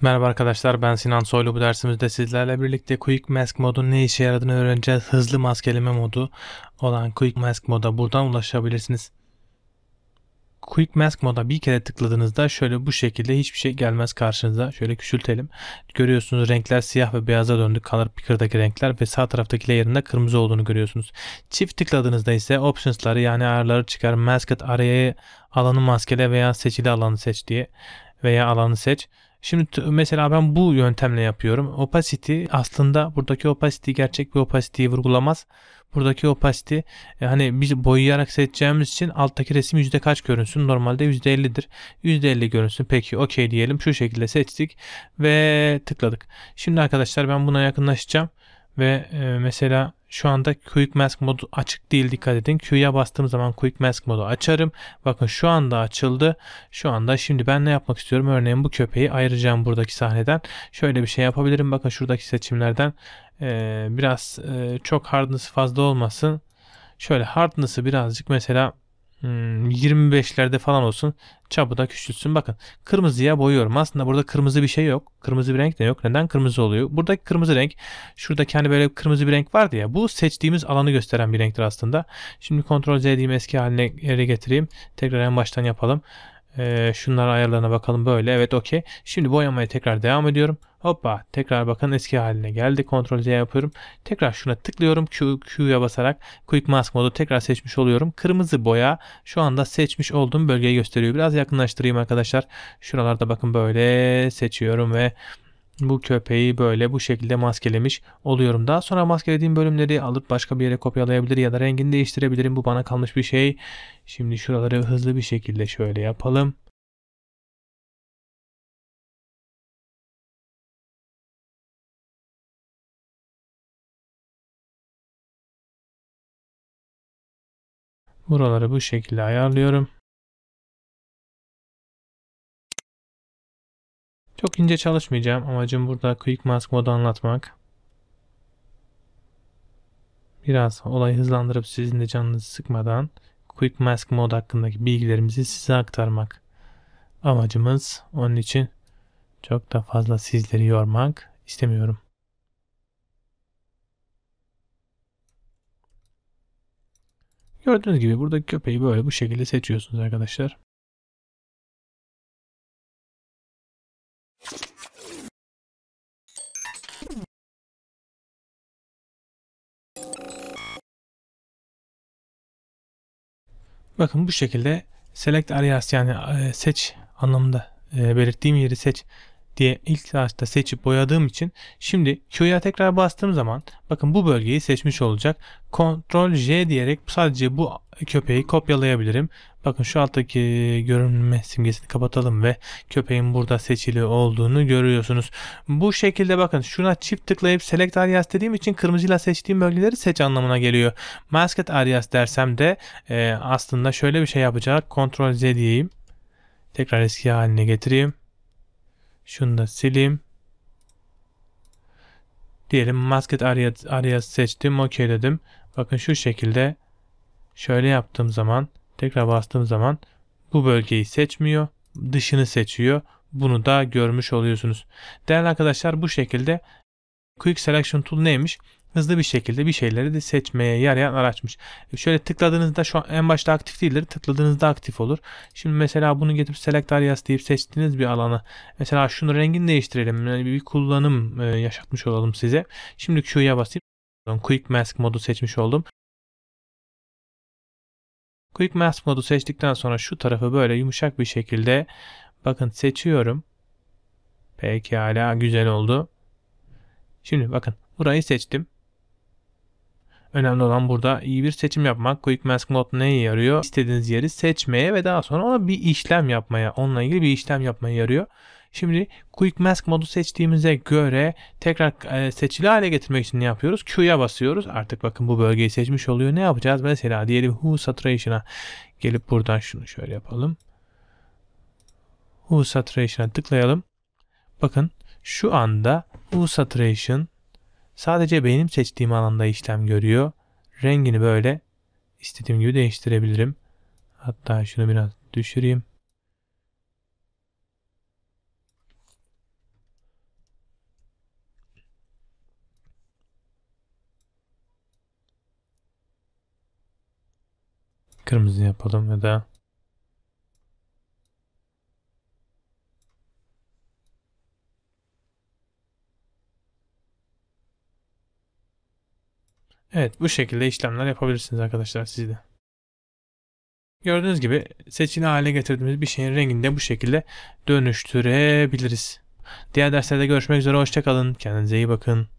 Merhaba arkadaşlar ben Sinan Soylu bu dersimizde sizlerle birlikte Quick Mask modun ne işe yaradığını öğreneceğiz. Hızlı maskeleme modu olan Quick Mask moda buradan ulaşabilirsiniz. Quick Mask moda bir kere tıkladığınızda şöyle bu şekilde hiçbir şey gelmez karşınıza. Şöyle küçültelim. Görüyorsunuz renkler siyah ve beyaza döndü. Color Picker'daki renkler ve sağ taraftaki layer'ında kırmızı olduğunu görüyorsunuz. Çift tıkladığınızda ise options'ları yani ayarları çıkar. Masked araya alanı maskele veya seçili alanı seç diye veya alanı seç Şimdi mesela ben bu yöntemle yapıyorum. Opacity aslında buradaki opacity gerçek bir opacity'yi vurgulamaz. Buradaki opacity e, hani biz boyayarak seçeceğimiz için alttaki resim yüzde kaç görünsün? Normalde yüzde %50'dir. %50 görünsün. Peki okey diyelim. Şu şekilde seçtik ve tıkladık. Şimdi arkadaşlar ben buna yakınlaşacağım ve e, mesela şu anda Quick Mask modu açık değil dikkat edin. Q'ya bastığım zaman Quick Mask modu açarım. Bakın şu anda açıldı. Şu anda şimdi ben ne yapmak istiyorum? Örneğin bu köpeği ayıracağım buradaki sahneden. Şöyle bir şey yapabilirim. Bakın şuradaki seçimlerden e, biraz e, çok hardness fazla olmasın. Şöyle hardness'ı birazcık mesela Hmm, 25'lerde falan olsun. Çapı da küçülsün. Bakın kırmızıya boyuyorum. Aslında burada kırmızı bir şey yok. Kırmızı bir renk de yok. Neden kırmızı oluyor? Buradaki kırmızı renk şurada kendi hani böyle kırmızı bir renk vardı ya. Bu seçtiğimiz alanı gösteren bir renktir aslında. Şimdi Ctrl Z diyeyim eski haline geri getireyim. Tekrar en baştan yapalım. Ee, şunlar ayarlarına bakalım böyle. Evet okey. Şimdi boyamaya tekrar devam ediyorum. Hoppa tekrar bakın eski haline geldi. Ctrl Z yapıyorum. Tekrar şuna tıklıyorum. Q, Q'ya basarak Quick Mask modu tekrar seçmiş oluyorum. Kırmızı boya şu anda seçmiş olduğum bölgeyi gösteriyor. Biraz yakınlaştırayım arkadaşlar. Şuralarda bakın böyle seçiyorum ve bu köpeği böyle bu şekilde maskelemiş oluyorum. Daha sonra maskelediğim bölümleri alıp başka bir yere kopyalayabilir ya da rengini değiştirebilirim. Bu bana kalmış bir şey. Şimdi şuraları hızlı bir şekilde şöyle yapalım. Buraları bu şekilde ayarlıyorum. Çok ince çalışmayacağım. Amacım burada Quick Mask modu anlatmak. Biraz olayı hızlandırıp sizin de canınızı sıkmadan Quick Mask mod hakkındaki bilgilerimizi size aktarmak. Amacımız onun için çok da fazla sizleri yormak istemiyorum. Gördüğünüz gibi burada köpeği böyle bu şekilde seçiyorsunuz arkadaşlar. Bakın bu şekilde select areas yani e, seç anlamında e, belirttiğim yeri seç diye ilk başta seçip boyadığım için şimdi Q'ya tekrar bastığım zaman bakın bu bölgeyi seçmiş olacak. Ctrl J diyerek sadece bu köpeği kopyalayabilirim. Bakın şu alttaki görünme simgesini kapatalım ve köpeğin burada seçili olduğunu görüyorsunuz. Bu şekilde bakın şuna çift tıklayıp select alias dediğim için kırmızıyla seçtiğim bölgeleri seç anlamına geliyor. Masked alias dersem de e, aslında şöyle bir şey yapacak. Ctrl Z diyeyim. Tekrar eski haline getireyim. Şunu da sileyim. Diyelim masked alias, seçtim. OK dedim. Bakın şu şekilde Şöyle yaptığım zaman tekrar bastığım zaman bu bölgeyi seçmiyor. Dışını seçiyor. Bunu da görmüş oluyorsunuz. Değerli arkadaşlar bu şekilde Quick Selection Tool neymiş? Hızlı bir şekilde bir şeyleri de seçmeye yarayan araçmış. E, şöyle tıkladığınızda şu an en başta aktif değildir. Tıkladığınızda aktif olur. Şimdi mesela bunu getirip Select Areas deyip seçtiğiniz bir alanı. Mesela şunu rengini değiştirelim. Yani bir kullanım e, yaşatmış olalım size. Şimdi Q'ya basayım. Quick Mask modu seçmiş oldum. Quick Mask modu seçtikten sonra şu tarafı böyle yumuşak bir şekilde bakın seçiyorum. Pekala güzel oldu. Şimdi bakın burayı seçtim. Önemli olan burada iyi bir seçim yapmak. Quick Mask Mod neye yarıyor? İstediğiniz yeri seçmeye ve daha sonra ona bir işlem yapmaya, onunla ilgili bir işlem yapmaya yarıyor. Şimdi Quick Mask modu seçtiğimize göre tekrar e, seçili hale getirmek için ne yapıyoruz? Q'ya basıyoruz. Artık bakın bu bölgeyi seçmiş oluyor. Ne yapacağız? Mesela diyelim Hu Saturation'a gelip buradan şunu şöyle yapalım. Hu Saturation'a tıklayalım. Bakın şu anda Hu Saturation sadece benim seçtiğim alanda işlem görüyor. Rengini böyle istediğim gibi değiştirebilirim. Hatta şunu biraz düşüreyim. kırmızı yapalım ya da Evet bu şekilde işlemler yapabilirsiniz arkadaşlar sizde. Gördüğünüz gibi seçili hale getirdiğimiz bir şeyin rengini de bu şekilde dönüştürebiliriz. Diğer derslerde görüşmek üzere hoşçakalın. Kendinize iyi bakın.